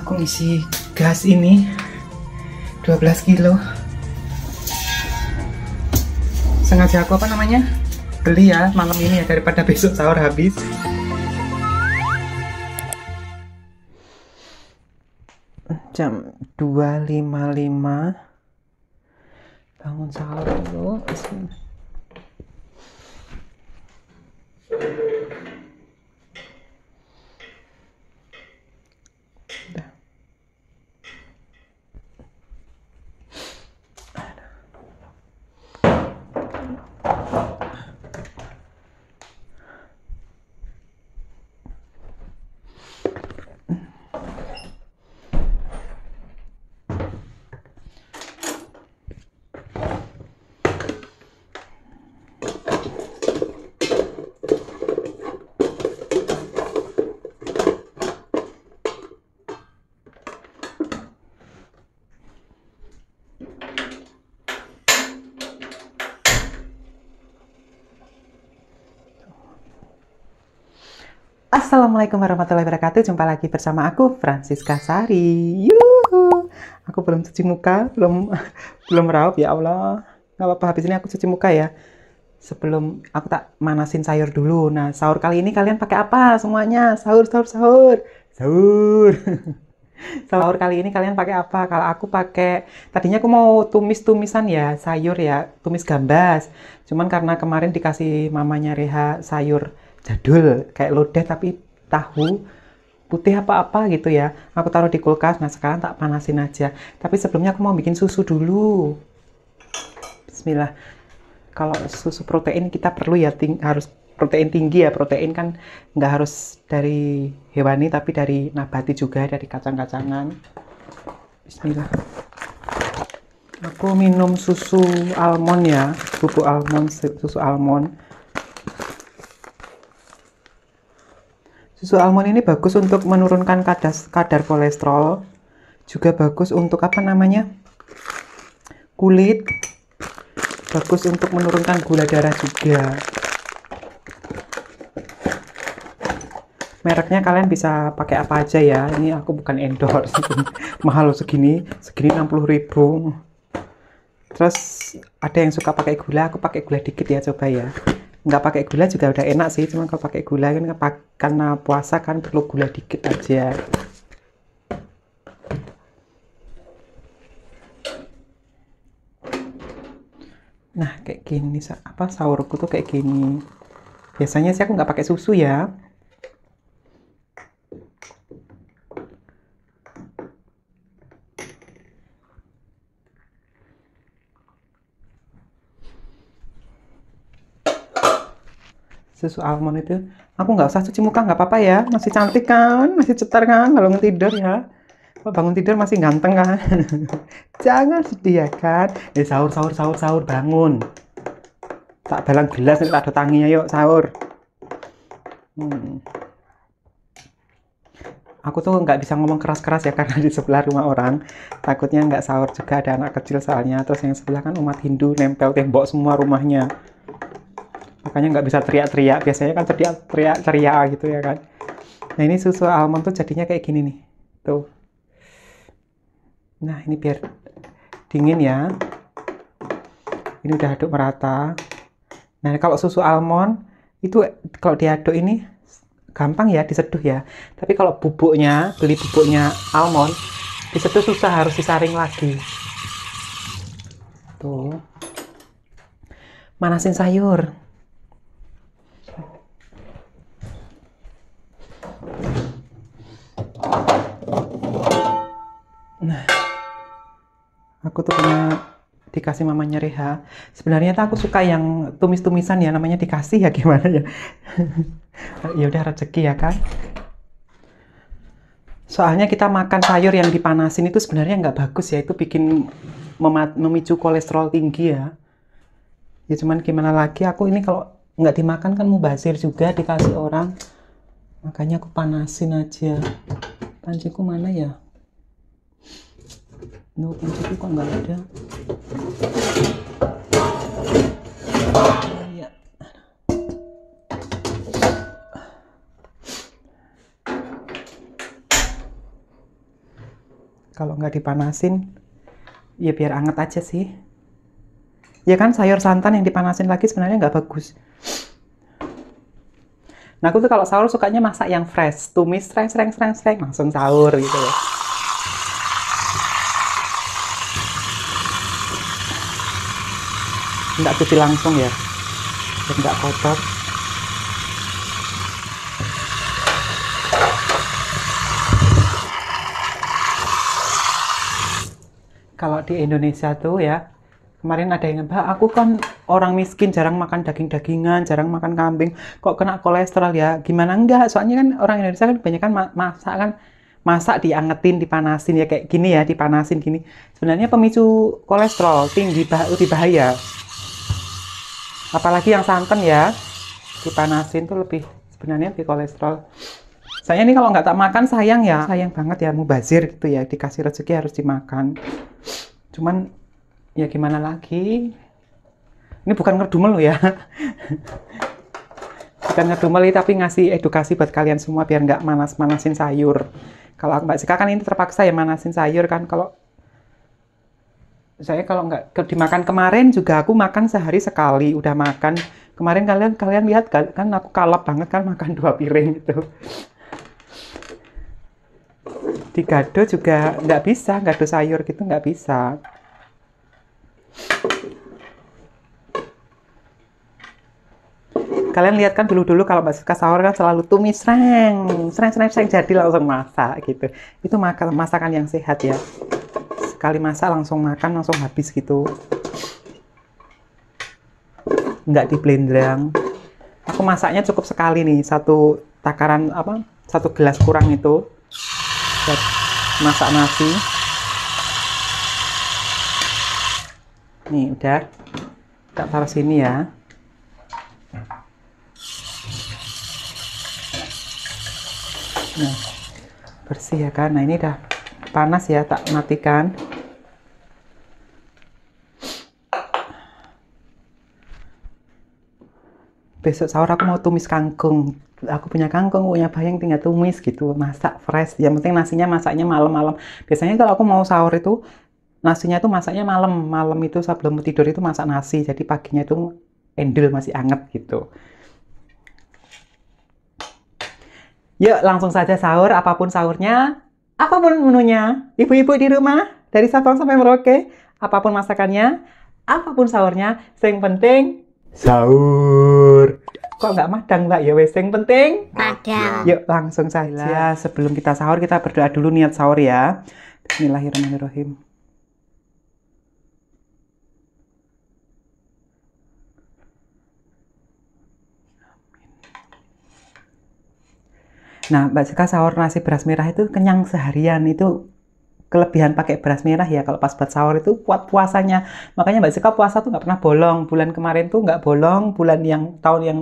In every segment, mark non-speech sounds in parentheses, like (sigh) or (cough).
aku ngisi gas ini 12 kilo sengaja aku apa namanya beli ya malam ini ya daripada (laughs) besok sahur habis jam 2.55 bangun sahur dulu Assalamualaikum warahmatullahi wabarakatuh. Jumpa lagi bersama aku Francisca Sari. Yuhu. Aku belum cuci muka, belum (laughs) belum raup ya Allah. Gak apa-apa habis ini aku cuci muka ya. Sebelum aku tak manasin sayur dulu. Nah, sahur kali ini kalian pakai apa semuanya? Sahur, sahur, sahur. Sahur. (laughs) sahur kali ini kalian pakai apa? Kalau aku pakai tadinya aku mau tumis-tumisan ya, sayur ya, tumis gambas. Cuman karena kemarin dikasih mamanya Reha sayur jadul kayak lodeh tapi tahu putih apa-apa gitu ya aku taruh di kulkas nah sekarang tak panasin aja tapi sebelumnya aku mau bikin susu dulu bismillah kalau susu protein kita perlu ya ting harus protein tinggi ya protein kan nggak harus dari hewani tapi dari nabati juga dari kacang-kacangan bismillah aku minum susu almond ya bubuk almond susu almond Susu almond ini bagus untuk menurunkan kadar, kadar kolesterol, juga bagus untuk apa namanya kulit, bagus untuk menurunkan gula darah juga. Mereknya kalian bisa pakai apa aja ya. Ini aku bukan endorse. (laughs) Mahal loh segini, segini 60 ribu. Terus ada yang suka pakai gula, aku pakai gula dikit ya coba ya nggak pakai gula juga udah enak sih cuma kalau pakai gula kan karena puasa kan perlu gula dikit aja nah kayak gini apa sahurku tuh kayak gini biasanya sih aku nggak pakai susu ya susu almond itu aku nggak usah cuci muka nggak apa-apa ya masih cantik kan masih cetar kan kalau tidur ya bangun tidur masih ganteng kan (laughs) jangan sedih ya kan ya sahur sahur sahur sahur bangun tak dalam gelas nih tak ada tanginya yuk sahur hmm. aku tuh nggak bisa ngomong keras-keras ya karena di sebelah rumah orang takutnya nggak sahur juga ada anak kecil soalnya terus yang sebelah kan umat Hindu nempel tembok semua rumahnya makanya nggak bisa teriak-teriak biasanya kan teriak-teriak ceria gitu ya kan nah ini susu almond tuh jadinya kayak gini nih tuh nah ini biar dingin ya ini udah aduk merata nah kalau susu almond itu kalau diaduk ini gampang ya diseduh ya tapi kalau bubuknya beli bubuknya almond diseduh susah harus disaring lagi tuh manasin sayur Nah, aku tuh punya dikasih mamanya Reha. Sebenarnya tuh aku suka yang tumis-tumisan ya, namanya dikasih ya (laughs) gimana ya. ya udah rezeki ya kan. Soalnya kita makan sayur yang dipanasin itu sebenarnya nggak bagus ya, itu bikin memicu kolesterol tinggi ya. Ya cuman gimana lagi, aku ini kalau nggak dimakan kan basir juga dikasih orang. Makanya aku panasin aja. Panciku mana ya? no kunciku kok nggak ada oh, iya. kalau nggak dipanasin ya biar anget aja sih ya kan sayur santan yang dipanasin lagi sebenarnya nggak bagus nah aku tuh kalau sahur sukanya masak yang fresh tumis sereng sereng sereng sereng langsung sahur gitu loh nggak cuci langsung ya biar nggak kotor kalau di Indonesia tuh ya kemarin ada yang bah aku kan orang miskin jarang makan daging-dagingan jarang makan kambing kok kena kolesterol ya gimana enggak soalnya kan orang Indonesia kan banyak kan masak kan masak diangetin dipanasin ya kayak gini ya dipanasin gini sebenarnya pemicu kolesterol tinggi bah, lebih bahaya apalagi yang santan ya dipanasin tuh lebih sebenarnya lebih kolesterol saya ini kalau nggak tak makan sayang ya sayang banget ya mubazir gitu ya dikasih rezeki harus dimakan cuman ya gimana lagi ini bukan ngedumel lo ya (laughs) bukan ngedumel tapi ngasih edukasi buat kalian semua biar nggak manas-manasin sayur kalau Mbak Sika kan ini terpaksa ya manasin sayur kan kalau saya kalau nggak ke, dimakan kemarin juga aku makan sehari sekali udah makan kemarin kalian kalian lihat kan, kan aku kalap banget kan makan dua piring itu di gado juga nggak bisa gado sayur gitu nggak bisa kalian lihat kan dulu-dulu kalau Mbak Suka sahur kan selalu tumis sereng, sereng, sereng, jadi langsung masak gitu. Itu makan masakan yang sehat ya sekali masak langsung makan langsung habis gitu nggak di blenderang aku masaknya cukup sekali nih satu takaran apa satu gelas kurang itu buat masak nasi nih udah tak taruh sini ya nah bersih ya kan nah ini udah panas ya tak matikan besok sahur aku mau tumis kangkung aku punya kangkung punya bayang tinggal tumis gitu masak fresh yang penting nasinya masaknya malam-malam biasanya kalau aku mau sahur itu nasinya itu masaknya malam malam itu sebelum tidur itu masak nasi jadi paginya itu endul masih anget gitu yuk langsung saja sahur apapun sahurnya apapun menunya ibu-ibu di rumah dari Sabang sampai Merauke apapun masakannya apapun sahurnya yang penting sahur kok nggak madang lah ya wes yang penting madang yuk langsung saja sebelum kita sahur kita berdoa dulu niat sahur ya Bismillahirrahmanirrahim Nah, Mbak Sika sahur nasi beras merah itu kenyang seharian itu kelebihan pakai beras merah ya kalau pas buat sahur itu kuat puasanya makanya Mbak Zika puasa tuh nggak pernah bolong bulan kemarin tuh nggak bolong bulan yang tahun yang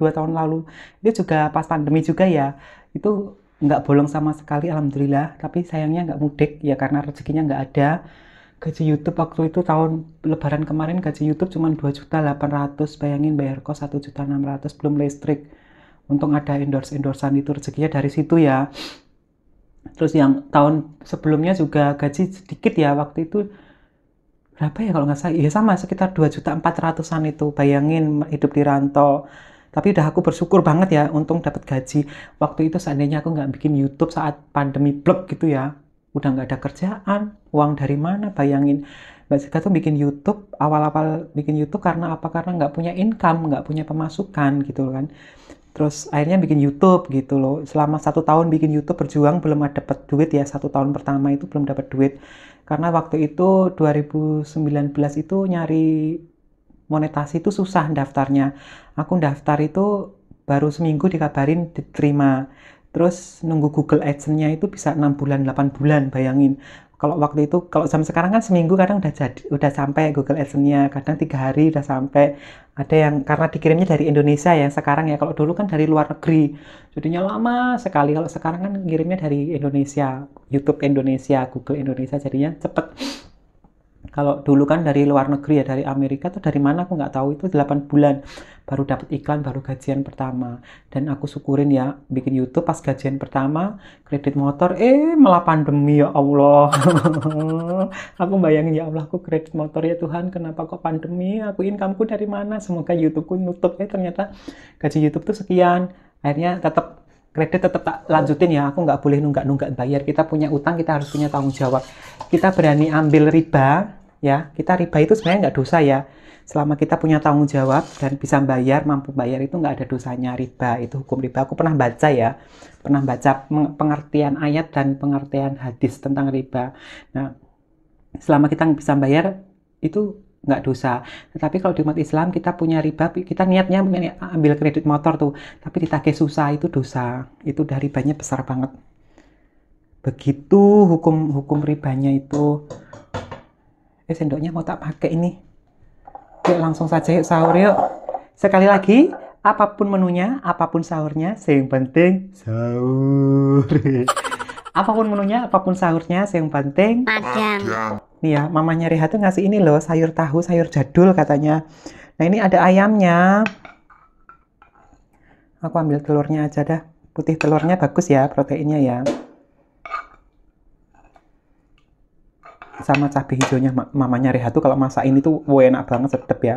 dua tahun lalu itu juga pas pandemi juga ya itu nggak bolong sama sekali alhamdulillah tapi sayangnya nggak mudik ya karena rezekinya nggak ada gaji YouTube waktu itu tahun lebaran kemarin gaji YouTube cuma 2 juta 800 bayangin bayar kos 1 juta 600 belum listrik untung ada endorse endorsean itu rezekinya dari situ ya terus yang tahun sebelumnya juga gaji sedikit ya waktu itu berapa ya kalau nggak salah ya sama sekitar dua juta empat ratusan itu bayangin hidup di rantau tapi udah aku bersyukur banget ya untung dapat gaji waktu itu seandainya aku nggak bikin YouTube saat pandemi blok gitu ya udah nggak ada kerjaan uang dari mana bayangin Mbak Sika tuh bikin YouTube awal-awal bikin YouTube karena apa karena nggak punya income nggak punya pemasukan gitu kan terus akhirnya bikin YouTube gitu loh selama satu tahun bikin YouTube berjuang belum ada dapat duit ya satu tahun pertama itu belum dapat duit karena waktu itu 2019 itu nyari monetasi itu susah daftarnya aku daftar itu baru seminggu dikabarin diterima terus nunggu Google AdSense-nya itu bisa 6 bulan 8 bulan bayangin kalau waktu itu kalau sama sekarang kan seminggu kadang udah jadi udah sampai Google AdSense-nya kadang tiga hari udah sampai ada yang karena dikirimnya dari Indonesia ya sekarang ya kalau dulu kan dari luar negeri jadinya lama sekali kalau sekarang kan ngirimnya dari Indonesia YouTube Indonesia Google Indonesia jadinya cepet kalau dulu kan dari luar negeri ya dari Amerika tuh dari mana aku nggak tahu itu 8 bulan baru dapat iklan baru gajian pertama dan aku syukurin ya bikin YouTube pas gajian pertama kredit motor eh malah pandemi ya Allah (laughs) aku bayangin ya Allah aku kredit motor ya Tuhan kenapa kok pandemi aku incomeku dari mana semoga YouTube ku nutup eh ternyata gaji YouTube tuh sekian akhirnya tetap kredit tetap tak lanjutin ya aku nggak boleh nunggak-nunggak bayar kita punya utang kita harus punya tanggung jawab kita berani ambil riba ya kita riba itu sebenarnya nggak dosa ya selama kita punya tanggung jawab dan bisa bayar mampu bayar itu nggak ada dosanya riba itu hukum riba aku pernah baca ya pernah baca pengertian ayat dan pengertian hadis tentang riba nah selama kita bisa bayar itu nggak dosa. Tetapi kalau di umat Islam kita punya riba, kita niatnya ambil kredit motor tuh, tapi ditagih susah itu dosa. Itu dari banyak besar banget. Begitu hukum hukum ribanya itu. Eh sendoknya mau tak pakai ini. Yuk langsung saja yuk sahur yuk. Sekali lagi, apapun menunya, apapun sahurnya, yang penting sahur. (laughs) apapun menunya, apapun sahurnya, yang penting padang. Nih ya, mamanya Reha tuh ngasih ini loh, sayur tahu, sayur jadul katanya. Nah, ini ada ayamnya. Aku ambil telurnya aja dah. Putih telurnya bagus ya, proteinnya ya. Sama cabai hijaunya mamanya Reha tuh kalau masak ini tuh wow, enak banget sedep ya.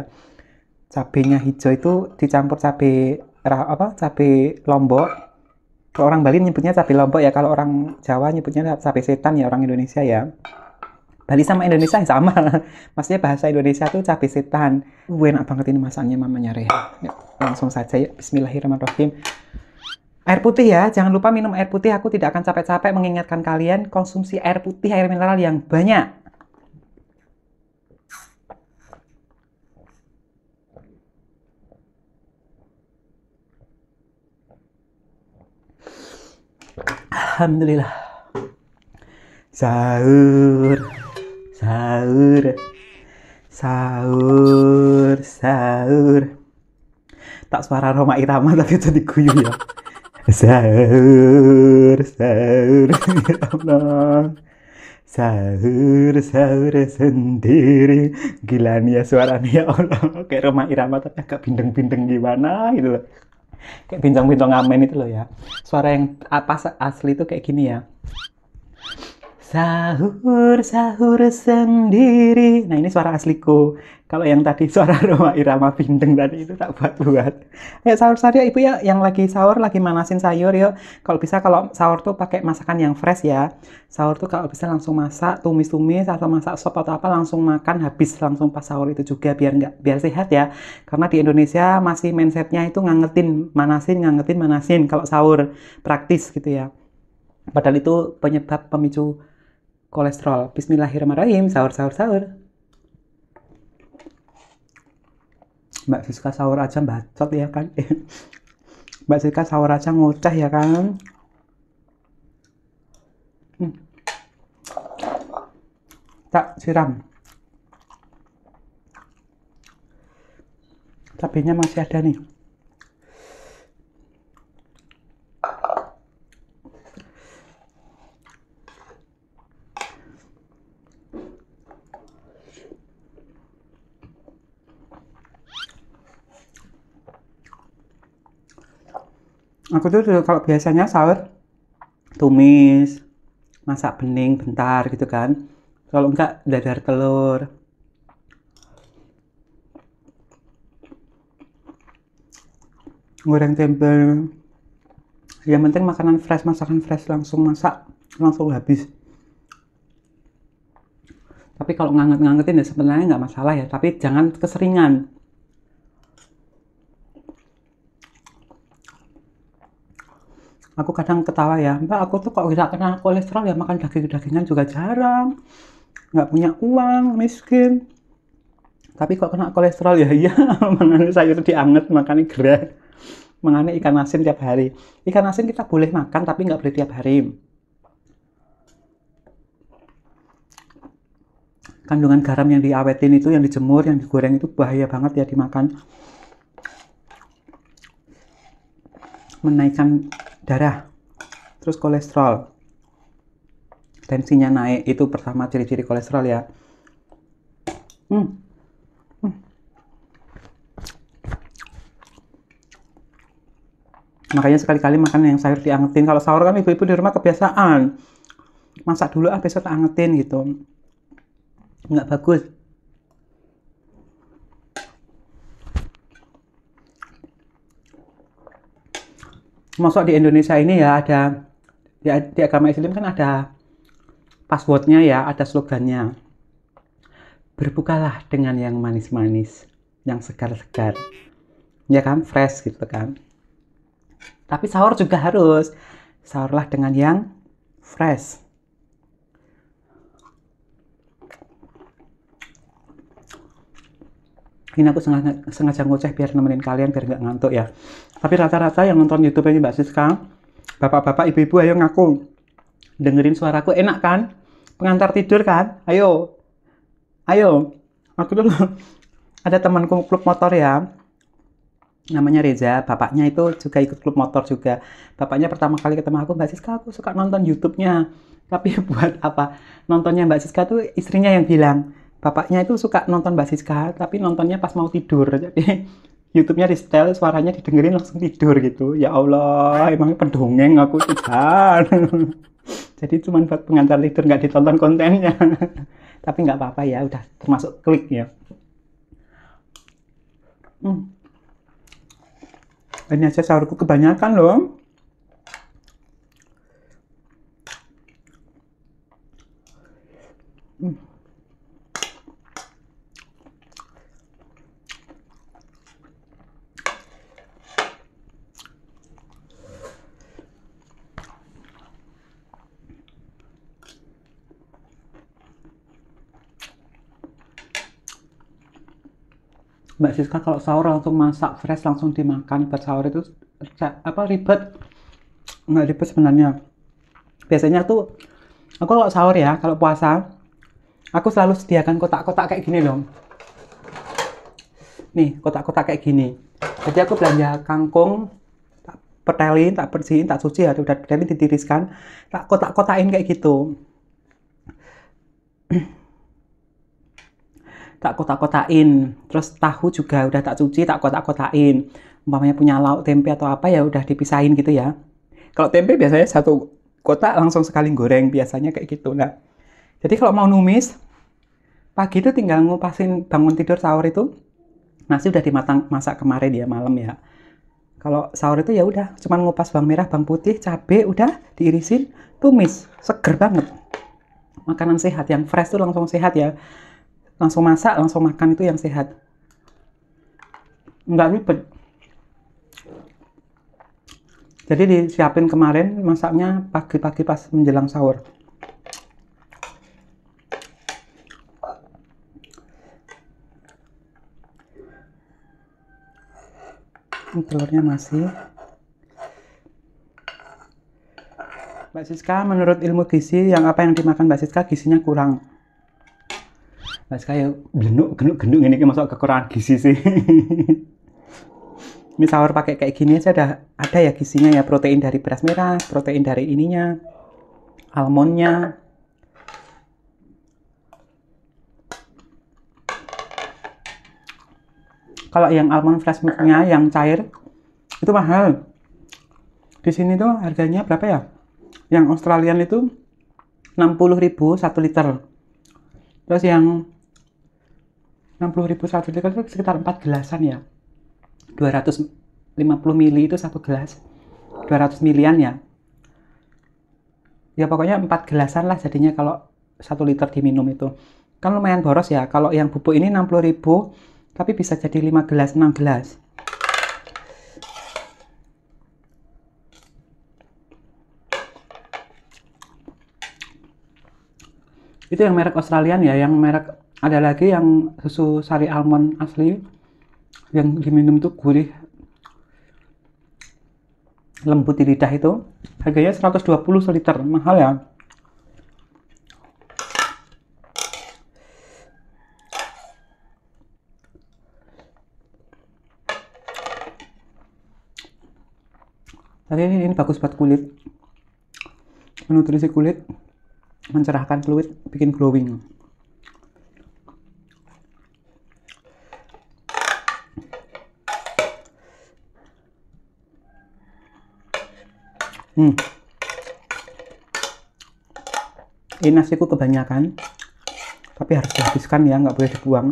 Cabainya hijau itu dicampur cabai apa? Cabai lombok kalau orang Bali nyebutnya cabai lombok ya kalau orang Jawa nyebutnya cabai setan ya orang Indonesia ya Bali sama Indonesia yang sama (laughs) maksudnya bahasa Indonesia tuh cabai setan gue enak banget ini masaknya mamanya nyari. langsung saja ya. Bismillahirrahmanirrahim air putih ya jangan lupa minum air putih aku tidak akan capek-capek mengingatkan kalian konsumsi air putih air mineral yang banyak Alhamdulillah. Sahur, sahur, sahur, sahur. Tak suara Roma Irama tapi itu diguyu ya. Sahur, sahur, Allah. Sahur, sahur sendiri. Gila nih ya suaranya Allah. (laughs) Kayak Roma Irama tapi agak bindeng-bindeng gimana gitu loh kayak bincang-bincang ngamen itu loh ya suara yang apa asli itu kayak gini ya Sahur, sahur sendiri. Nah ini suara asliku. Kalau yang tadi suara (laughs) Roma Irama Bindeng tadi itu tak buat-buat. Ya sahur saja ibu ya yang lagi sahur, lagi manasin sayur yuk. Kalau bisa kalau sahur tuh pakai masakan yang fresh ya. Sahur tuh kalau bisa langsung masak, tumis-tumis atau masak sop atau apa langsung makan habis langsung pas sahur itu juga biar nggak biar sehat ya. Karena di Indonesia masih mindsetnya itu ngangetin, manasin, ngangetin, manasin. Kalau sahur praktis gitu ya. Padahal itu penyebab pemicu kolesterol. Bismillahirrahmanirrahim. Sahur, sahur, sahur. Mbak Siska sahur aja bacot ya kan. (laughs) Mbak Siska sahur aja ngoceh ya kan. Hmm. Tak siram. Cabenya masih ada nih. aku tuh kalau biasanya sahur tumis masak bening bentar gitu kan kalau enggak dadar telur goreng tempe yang penting makanan fresh masakan fresh langsung masak langsung habis tapi kalau nganget-ngangetin ya sebenarnya nggak masalah ya tapi jangan keseringan aku kadang ketawa ya mbak aku tuh kok bisa kena kolesterol ya makan daging-dagingan juga jarang nggak punya uang miskin tapi kok kena kolesterol ya iya (laughs) mangane sayur dianget makan gerah mangane ikan asin tiap hari ikan asin kita boleh makan tapi nggak boleh tiap hari kandungan garam yang diawetin itu yang dijemur yang digoreng itu bahaya banget ya dimakan menaikkan darah terus kolesterol tensinya naik itu pertama ciri-ciri kolesterol ya hmm. Hmm. makanya sekali-kali makan yang sayur diangetin kalau sahur kan ibu-ibu di rumah kebiasaan masak dulu ah besok angetin gitu nggak bagus masuk di Indonesia ini ya ada di, di agama Islam kan ada passwordnya ya, ada slogannya. Berbukalah dengan yang manis-manis, yang segar-segar, ya kan, fresh gitu kan. Tapi sahur juga harus sahurlah dengan yang fresh ini aku sengaja, sengaja ngoceh biar nemenin kalian biar nggak ngantuk ya tapi rata-rata yang nonton youtube ini Mbak Siska bapak-bapak ibu-ibu ayo ngaku dengerin suaraku enak kan pengantar tidur kan ayo ayo aku dulu (laughs) ada temanku klub motor ya namanya Reza, bapaknya itu juga ikut klub motor juga. Bapaknya pertama kali ketemu aku, Mbak Siska, aku suka nonton YouTube-nya. Tapi (laughs) buat apa? Nontonnya Mbak Siska tuh istrinya yang bilang, bapaknya itu suka nonton basis kah, tapi nontonnya pas mau tidur. Jadi (laughs) YouTube-nya di setel, suaranya didengerin langsung tidur gitu. Ya Allah, emangnya pendongeng aku tidur. (laughs) Jadi cuma buat pengantar tidur, nggak ditonton kontennya. (laughs) tapi nggak apa-apa ya, udah termasuk klik ya. Hmm. Ini aja sahurku kebanyakan loh. dihabiskan kalau sahur langsung masak fresh langsung dimakan buat sahur itu apa ribet nggak ribet sebenarnya biasanya tuh aku kalau sahur ya kalau puasa aku selalu sediakan kotak-kotak kayak gini loh nih kotak-kotak kayak gini jadi aku belanja kangkung tak pertelin tak bersihin tak suci ya udah pertelin ditiriskan tak kotak-kotakin kayak gitu (clears throat) tak kotak-kotain terus tahu juga udah tak cuci tak kotak-kotain umpamanya punya lauk tempe atau apa ya udah dipisahin gitu ya kalau tempe biasanya satu kotak langsung sekali goreng biasanya kayak gitu nah jadi kalau mau numis pagi itu tinggal ngupasin bangun tidur sahur itu nasi udah dimatang masak kemarin ya malam ya kalau sahur itu ya udah cuman ngupas bawang merah bawang putih cabe udah diirisin tumis seger banget makanan sehat yang fresh tuh langsung sehat ya langsung masak, langsung makan itu yang sehat. Enggak ribet. Jadi disiapin kemarin masaknya pagi-pagi pas menjelang sahur. Ini telurnya masih. Mbak Siska, menurut ilmu gizi yang apa yang dimakan Mbak Siska, gizinya kurang. Mas kayak genuk genuk genuk ini iki masuk kekurangan gizi sih. (laughs) Ini sahur pakai kayak gini aja ada ada ya gizinya ya protein dari beras merah, protein dari ininya, almondnya. Kalau yang almond flash milknya yang cair itu mahal. Di sini tuh harganya berapa ya? Yang Australian itu 60.000 satu liter. Terus yang 60 ribu liter itu sekitar 4 gelasan ya 250 mili itu satu gelas 200 milian ya ya pokoknya 4 gelasan lah jadinya kalau 1 liter diminum itu kan lumayan boros ya kalau yang bubuk ini 60 ribu tapi bisa jadi 5 gelas 6 gelas itu yang merek Australian ya yang merek ada lagi yang susu sari almond asli yang diminum tuh gurih lembut di lidah itu harganya 120 liter mahal ya tapi ini, ini bagus buat kulit menutrisi kulit mencerahkan kulit bikin glowing Hmm. Ini nasiku kebanyakan, tapi harus dihabiskan ya, nggak boleh dibuang.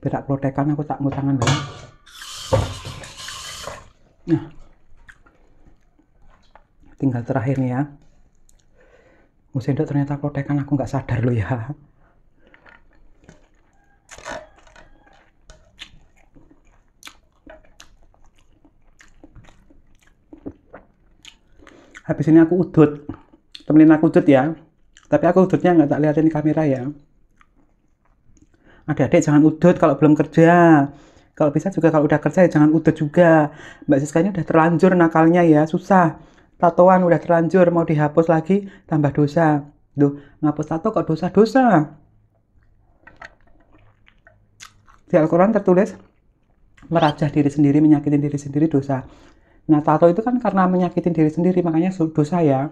Berak klotekan aku tak ngutangan banget. Nah, tinggal terakhir nih ya. Musendok ternyata protekan aku nggak sadar loh ya. habis ini aku udut temenin aku udut ya tapi aku udutnya nggak tak liatin kamera ya adik-adik jangan udut kalau belum kerja kalau bisa juga kalau udah kerja ya jangan udut juga Mbak Siska ini udah terlanjur nakalnya ya susah tatoan udah terlanjur mau dihapus lagi tambah dosa tuh ngapus tato kok dosa-dosa di al tertulis merajah diri sendiri, menyakiti diri sendiri dosa. Nah, tato itu kan karena menyakiti diri sendiri, makanya dosa ya.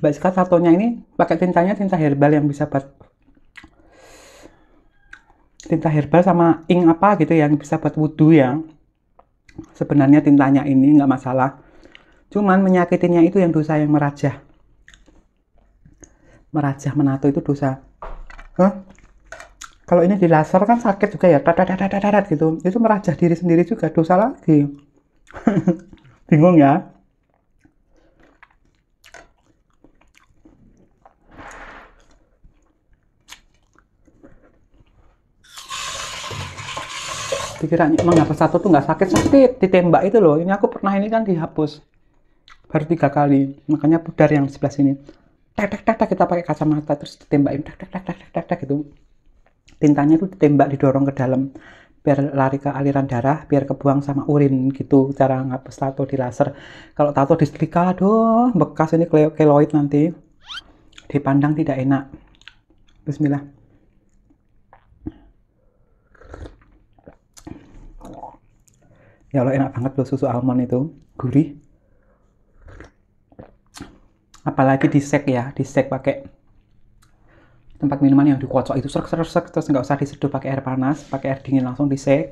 Mbak Sika tatonya ini pakai tintanya tinta herbal yang bisa buat tinta herbal sama ing apa gitu yang bisa buat wudhu ya. Sebenarnya tintanya ini nggak masalah. Cuman menyakitinya itu yang dosa yang merajah. Merajah menato itu dosa. Hah? kalau ini di laser kan sakit juga ya tadadadadadat gitu itu merajah diri sendiri juga dosa lagi (laughs) bingung ya dikira menghapus satu tuh nggak sakit sakit ditembak itu loh ini aku pernah ini kan dihapus baru tiga kali makanya pudar yang sebelah sini tak tak tak kita pakai kacamata terus ditembakin tak tak tak tak tak gitu tintanya itu ditembak didorong ke dalam biar lari ke aliran darah biar kebuang sama urin gitu cara ngapus tato di laser kalau tato di setrika aduh bekas ini keloid nanti dipandang tidak enak bismillah ya Allah enak banget loh susu almond itu gurih apalagi di disek ya di disek pakai tempat minuman yang dikocok itu serak serak serak terus nggak usah diseduh pakai air panas pakai air dingin langsung disek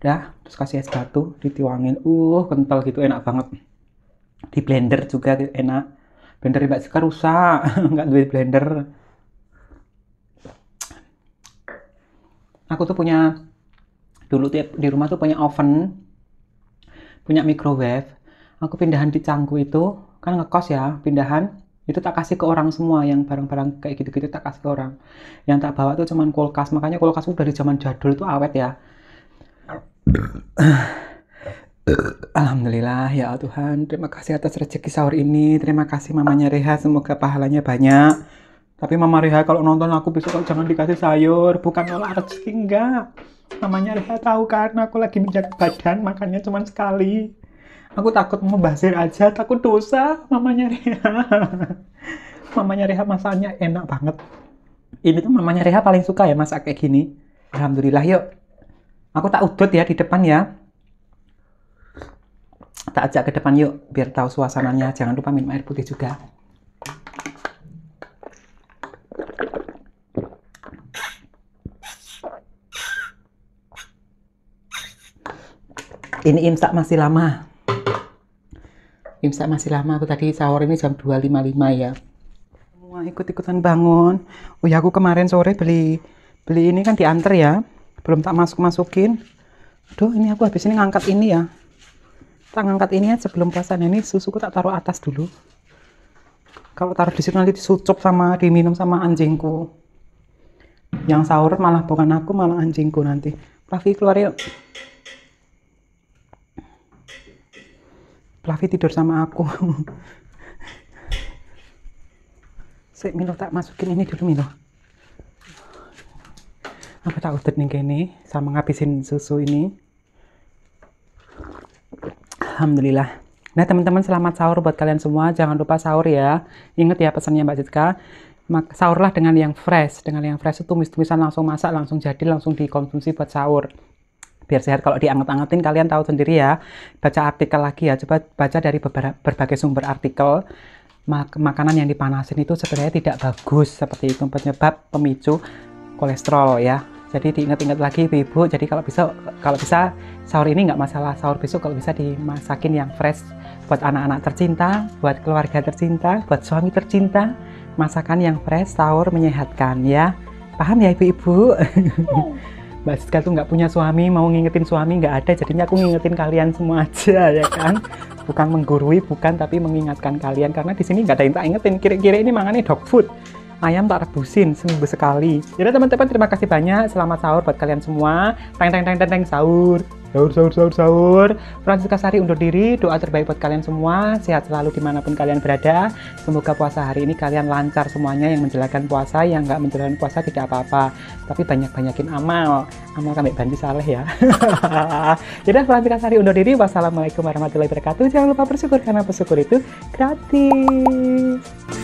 dah terus kasih es batu dituangin uh kental gitu enak banget di blender juga enak blender mbak Zika rusak (laughs) nggak duit blender aku tuh punya dulu tiap di rumah tuh punya oven punya microwave aku pindahan di canggu itu kan ngekos ya pindahan itu tak kasih ke orang semua yang barang-barang kayak gitu-gitu tak kasih ke orang yang tak bawa tuh cuman kulkas makanya kulkas tuh dari zaman jadul itu awet ya (clears throat) Alhamdulillah ya Tuhan terima kasih atas rezeki sahur ini terima kasih mamanya Reha semoga pahalanya banyak tapi mama Reha kalau nonton aku besok kalau jangan dikasih sayur bukan olah rezeki enggak mamanya Reha tahu kan aku lagi menjaga badan makannya cuman sekali aku takut mau basir aja takut dosa mamanya Reha mamanya Reha masaknya enak banget ini tuh mamanya Reha paling suka ya masak kayak gini Alhamdulillah yuk aku tak udut ya di depan ya tak ajak ke depan yuk biar tahu suasananya jangan lupa minum air putih juga ini imsak masih lama imsak masih lama aku tadi sahur ini jam 2.55 ya semua ikut-ikutan bangun oh ya aku kemarin sore beli beli ini kan diantar ya belum tak masuk-masukin aduh ini aku habis ini ngangkat ini ya tak ngangkat ini ya sebelum puasa nah, ini susuku tak taruh atas dulu kalau taruh di situ nanti disucup sama diminum sama anjingku yang sahur malah bukan aku malah anjingku nanti Raffi keluar yuk Fluffy tidur sama aku Sik Milo tak masukin ini dulu Milo Apa tak udah nih ini sama ngabisin susu ini Alhamdulillah nah teman-teman selamat sahur buat kalian semua jangan lupa sahur ya Ingat ya pesannya Mbak Jitka. sahurlah dengan yang fresh dengan yang fresh itu tumis-tumisan langsung masak langsung jadi langsung dikonsumsi buat sahur biar sehat kalau dianget-angetin kalian tahu sendiri ya baca artikel lagi ya coba baca dari berbagai sumber artikel mak makanan yang dipanasin itu sebenarnya tidak bagus seperti itu penyebab pemicu kolesterol ya jadi diingat-ingat lagi ibu-ibu jadi kalau bisa kalau bisa sahur ini nggak masalah sahur besok kalau bisa dimasakin yang fresh buat anak-anak tercinta buat keluarga tercinta buat suami tercinta masakan yang fresh sahur menyehatkan ya paham ya ibu-ibu hmm. (laughs) Mbak Siska tuh nggak punya suami, mau ngingetin suami nggak ada, jadinya aku ngingetin kalian semua aja (laughs) ya kan. Bukan menggurui, bukan tapi mengingatkan kalian karena di sini nggak ada yang tak ingetin. Kira-kira ini mangane dog food. Ayam tak rebusin seminggu sekali. Jadi teman-teman terima kasih banyak. Selamat sahur buat kalian semua. teng teng teng, teng sahur sahur sahur sahur sahur Francisca Sari undur diri doa terbaik buat kalian semua sehat selalu dimanapun kalian berada semoga puasa hari ini kalian lancar semuanya yang menjalankan puasa yang nggak menjalankan puasa tidak apa-apa tapi banyak-banyakin amal amal kami bantu saleh ya jadi (laughs) Francisca Sari undur diri wassalamualaikum warahmatullahi wabarakatuh jangan lupa bersyukur karena bersyukur itu gratis